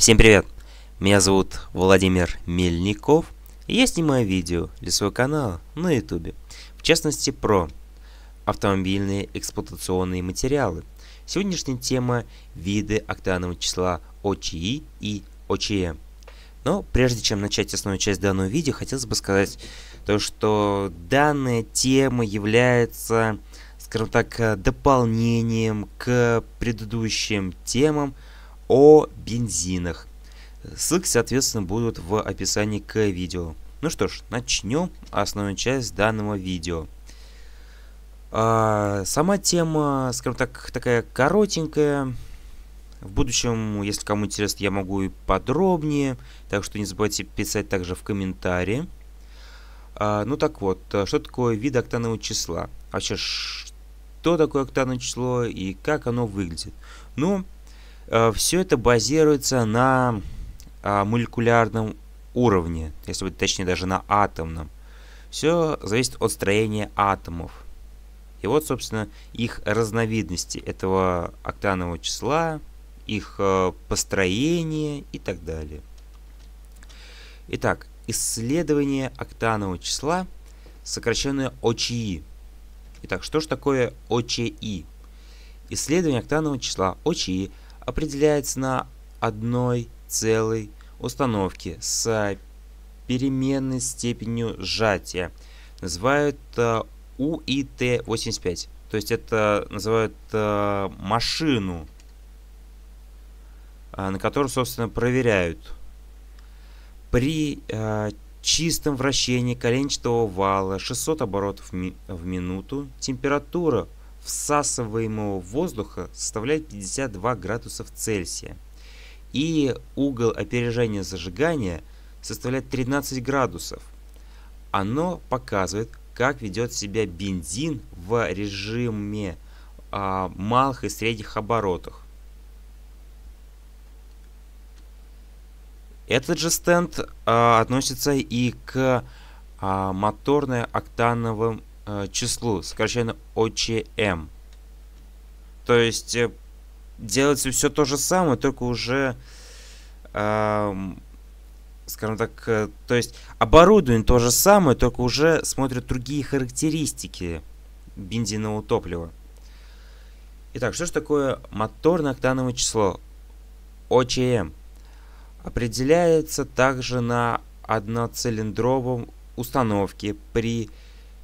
Всем привет! Меня зовут Владимир Мельников, и я снимаю видео для своего канала на YouTube, в частности про автомобильные эксплуатационные материалы. Сегодняшняя тема – виды октанового числа ОЧИ и ОЧМ. Но прежде чем начать основную часть данного видео, хотелось бы сказать то, что данная тема является, скажем так, дополнением к предыдущим темам – о бензинах. Ссылки, соответственно, будут в описании к видео. Ну что ж, начнем основную часть данного видео. А, сама тема, скажем так, такая коротенькая. В будущем, если кому интересно, я могу и подробнее. Так что не забывайте писать также в комментарии. А, ну так вот, а что такое вид октанового числа? Вообще, что такое октановое число и как оно выглядит? Ну, Э, Все это базируется на а, молекулярном уровне, если быть точнее даже на атомном. Все зависит от строения атомов. И вот, собственно, их разновидности этого октанового числа, их э, построение и так далее. Итак, исследование октанового числа, сокращенное ОЧИ. Итак, что же такое ОЧИ? Исследование октанового числа ОЧИ определяется на одной целой установке с переменной степенью сжатия. Называют э, УИТ 85 То есть это называют э, машину, э, на которую, собственно, проверяют. При чистом вращении коленчатого вала 600 оборотов в минуту температура всасываемого воздуха составляет 52 градуса Цельсия, и угол опережения зажигания составляет 13 градусов. Оно показывает, как ведет себя бензин в режиме а, малых и средних оборотах. Этот же стенд а, относится и к а, моторно-октановым э, числу, сокращенно OCM. То есть э, делается все то же самое, только уже, э, скажем так, э, то есть оборудование то же самое, только уже смотрят другие характеристики бензинового топлива. Итак, что же такое моторно-октановое число? ОЧМ определяется также на одноцилиндровом установке при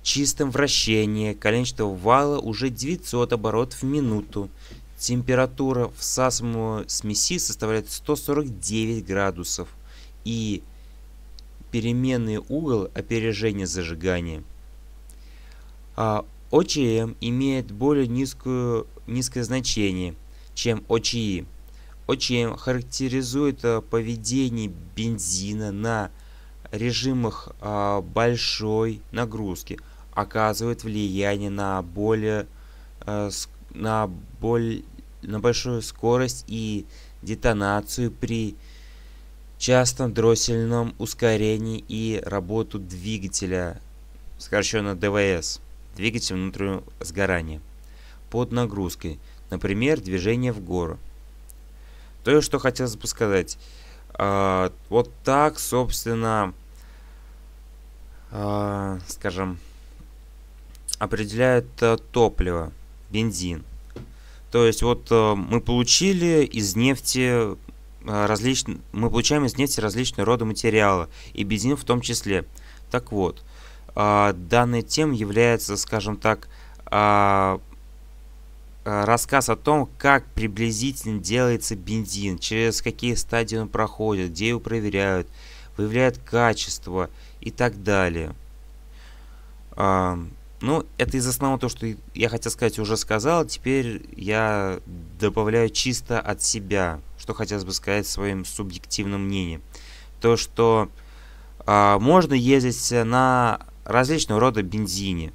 чистом вращении коленчатого вала уже 900 оборотов в минуту. Температура всасываемой смеси составляет 149 градусов. И переменный угол опережения зажигания. А ОЧМ имеет более низкую, низкое значение, чем ОЧИ. ОЧМ характеризует а, поведение бензина на режимах а, большой нагрузки – оказывает влияние на более э, на боль на большую скорость и детонацию при частом дроссельном ускорении и работу двигателя, сокращенно ДВС, двигатель внутреннего сгорания, под нагрузкой, например, движение в гору. То, что хотелось бы сказать, э, вот так, собственно, э, скажем, определяет э, топливо, бензин. То есть вот э, мы получили из нефти э, различ... мы получаем из нефти различные роды материала, и бензин в том числе. Так вот, данной тем является, скажем так, рассказ о том, как приблизительно делается бензин, через какие стадии он проходит, где его проверяют, выявляют качество и так далее. Ну, это из основного то, что я хотел сказать, уже сказал. Теперь я добавляю чисто от себя, что хотелось бы сказать своим субъективным мнением, То, что э, можно ездить на различного рода бензине.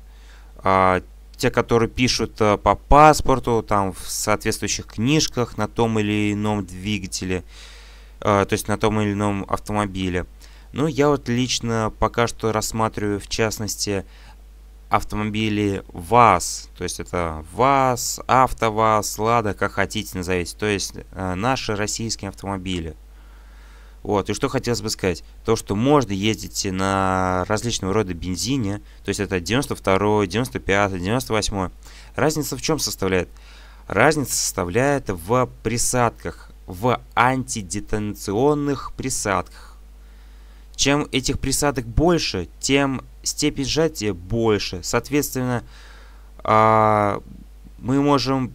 Э, те, которые пишут э, по паспорту, там в соответствующих книжках на том или ином двигателе, э, то есть на том или ином автомобиле. Ну, я вот лично пока что рассматриваю в частности автомобили ВАЗ, то есть это ВАЗ, АвтоВАЗ, Лада, как хотите назовите, то есть э, наши российские автомобили. Вот, и что хотелось бы сказать, то, что можно ездить на различного рода бензине, то есть это 92, 95, 98. Разница в чем составляет? Разница составляет в присадках, в антидетонационных присадках. Чем этих присадок больше, тем степень сжатия больше. Соответственно, а, мы можем,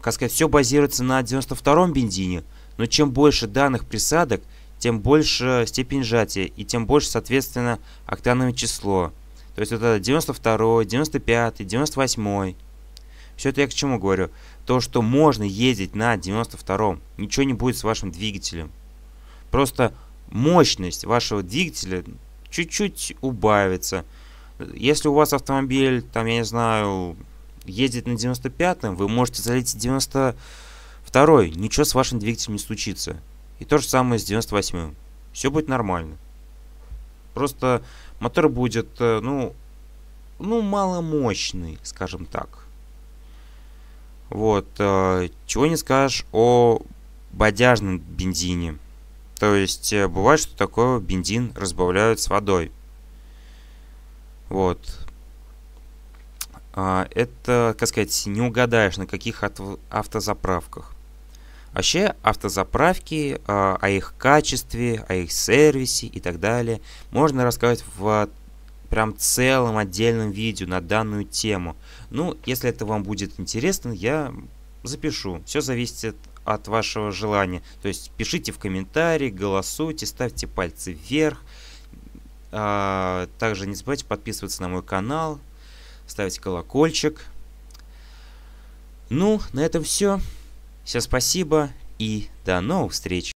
как сказать, все базируется на 92-м бензине, но чем больше данных присадок, тем больше степень сжатия и тем больше, соответственно, октановое число. То есть вот это 92, 95, 98. Все это я к чему говорю? То, что можно ездить на 92, ничего не будет с вашим двигателем. Просто мощность вашего двигателя чуть-чуть убавится. Если у вас автомобиль, там, я не знаю, ездит на 95-м, вы можете залить 92-й, ничего с вашим двигателем не случится. И то же самое с 98-м. Все будет нормально. Просто мотор будет, э, ну, ну, маломощный, скажем так. Вот, э, чего не скажешь о бодяжном бензине. То есть э, бывает, что такое бензин разбавляют с водой. Вот. А, это, как сказать, не угадаешь на каких автозаправках. Вообще автозаправки, а, о их качестве, о их сервисе и так далее можно рассказать в прям целом отдельном видео на данную тему. Ну, если это вам будет интересно, я запишу. Все зависит от вашего желания. То есть пишите в комментарии, голосуйте, ставьте пальцы вверх. А, также не забывайте подписываться на мой канал, ставить колокольчик. Ну, на этом все. Всем спасибо и до новых встреч.